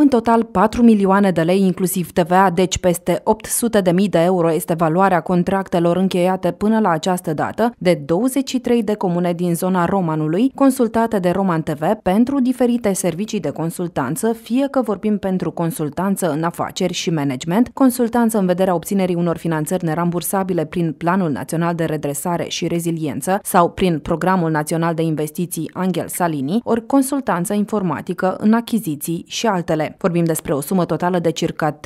În total, 4 milioane de lei, inclusiv TVA, deci peste 800 de mii de euro este valoarea contractelor încheiate până la această dată de 23 de comune din zona Romanului, consultate de Roman TV pentru diferite servicii de consultanță, fie că vorbim pentru consultanță în afaceri și management, consultanță în vederea obținerii unor finanțări nerambursabile prin Planul Național de Redresare și Reziliență sau prin Programul Național de Investiții Angel Salini, ori consultanță informatică în achiziții și altele. Vorbim despre o sumă totală de circa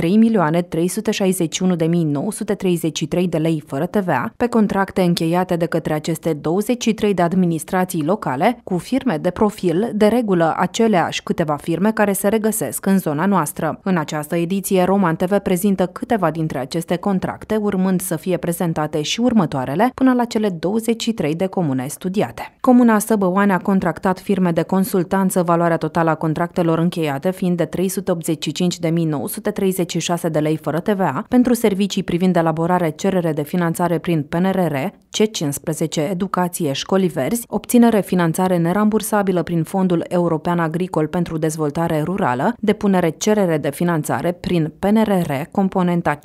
3.361.933 de lei fără TVA pe contracte încheiate de către aceste 23 de administrații locale cu firme de profil, de regulă aceleași câteva firme care se regăsesc în zona noastră. În această ediție, Roman TV prezintă câteva dintre aceste contracte, urmând să fie prezentate și următoarele până la cele 23 de comune studiate. Comuna Săbăoane a contractat firme de consultanță, valoarea totală a contractelor încheiate fiind de 385.936 de lei fără TVA pentru servicii privind elaborare cerere de finanțare prin PNRR, C15 Educație Școli Verzi, obținere finanțare nerambursabilă prin Fondul European Agricol pentru Dezvoltare Rurală, depunere cerere de finanțare prin PNRR, componenta C13,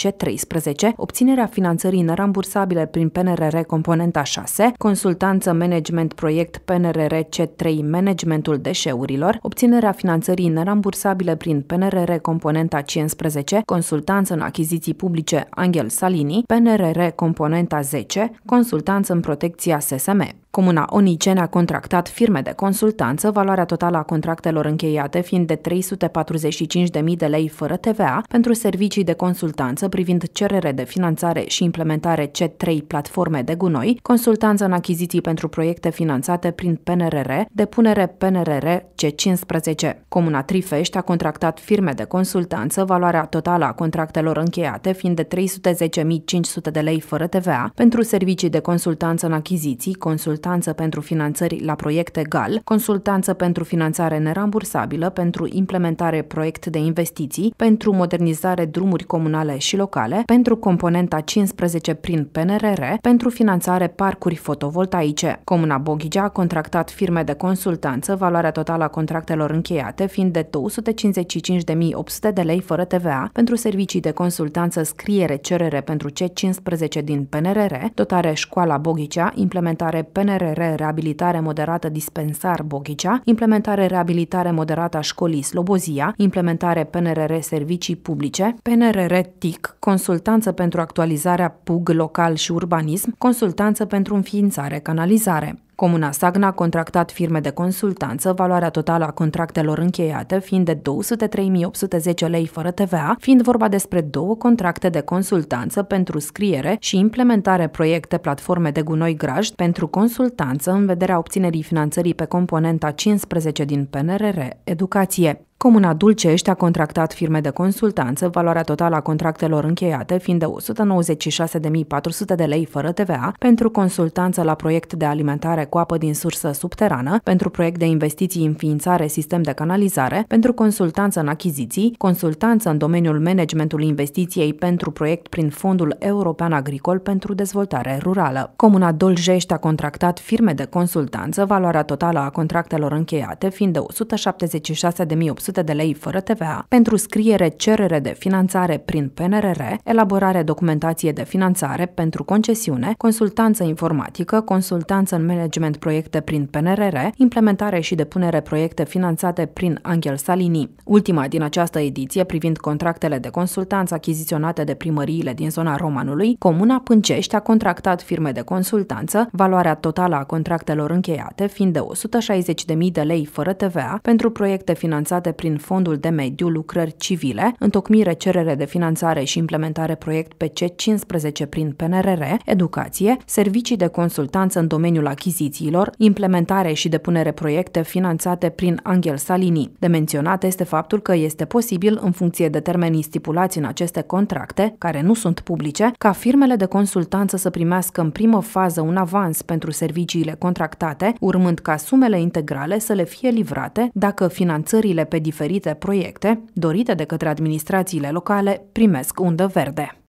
obținerea finanțării nerambursabile prin PNRR, componenta 6, consultanță management proiect PNRR C3 managementul deșeurilor, obținerea finanțării nerambursabile prin prin PNRR componenta 15, consultanță în achiziții publice Angel Salini, PNRR componenta 10, consultanță în protecția SSM. Comuna Onicene a contractat firme de consultanță, valoarea totală a contractelor încheiate fiind de 345.000 de lei fără TVA pentru servicii de consultanță privind cerere de finanțare și implementare C3 platforme de gunoi, consultanță în achiziții pentru proiecte finanțate prin PNRR, depunere PNRR C15. Comuna Trifești a contractat firme de consultanță, valoarea totală a contractelor încheiate fiind de 310.500 de lei fără TVA pentru servicii de consultanță în achiziții, consultanță consultanță pentru finanțări la proiecte GAL, consultanță pentru finanțare nerambursabilă pentru implementare proiect de investiții, pentru modernizare drumuri comunale și locale, pentru componenta 15 prin PNRR, pentru finanțare parcuri fotovoltaice. Comuna Boghigea a contractat firme de consultanță, valoarea totală a contractelor încheiate fiind de 255.800 de lei fără TVA pentru servicii de consultanță scriere cerere pentru C15 din PNRR, dotare școala Boghicea, implementare PNRR PNRR Reabilitare Moderată Dispensar Boghicea, Implementare Reabilitare Moderată a Școlii Slobozia, Implementare PNRR Servicii Publice, PNRR TIC, Consultanță pentru actualizarea PUG local și urbanism, Consultanță pentru înființare canalizare. Comuna Sagna a contractat firme de consultanță, valoarea totală a contractelor încheiate fiind de 203.810 lei fără TVA, fiind vorba despre două contracte de consultanță pentru scriere și implementare proiecte platforme de gunoi grajd pentru consultanță în vederea obținerii finanțării pe componenta 15 din PNRR Educație. Comuna Dulcești a contractat firme de consultanță, valoarea totală a contractelor încheiate fiind de 196.400 de lei fără TVA pentru consultanță la proiect de alimentare cu apă din sursă subterană, pentru proiect de investiții în ființare sistem de canalizare, pentru consultanță în achiziții, consultanță în domeniul managementului investiției pentru proiect prin Fondul European Agricol pentru Dezvoltare Rurală. Comuna Dulcești a contractat firme de consultanță, valoarea totală a contractelor încheiate fiind de 176.800 100 de lei fără TVA pentru scriere cerere de finanțare prin PNRR, elaborare documentație de finanțare pentru concesiune, consultanță informatică, consultanță în management proiecte prin PNRR, implementare și depunere proiecte finanțate prin Angel Salini. Ultima din această ediție privind contractele de consultanță achiziționate de primăriile din zona Romanului, Comuna Pâncești a contractat firme de consultanță, valoarea totală a contractelor încheiate fiind de 160.000 de lei fără TVA pentru proiecte finanțate prin Fondul de Mediu Lucrări Civile, întocmire cerere de finanțare și implementare proiect PC15 prin PNRR, educație, servicii de consultanță în domeniul achizițiilor, implementare și depunere proiecte finanțate prin Angel Salini. De menționat este faptul că este posibil, în funcție de termenii stipulați în aceste contracte, care nu sunt publice, ca firmele de consultanță să primească în primă fază un avans pentru serviciile contractate, urmând ca sumele integrale să le fie livrate dacă finanțările pe diferite proiecte, dorite de către administrațiile locale, primesc undă verde.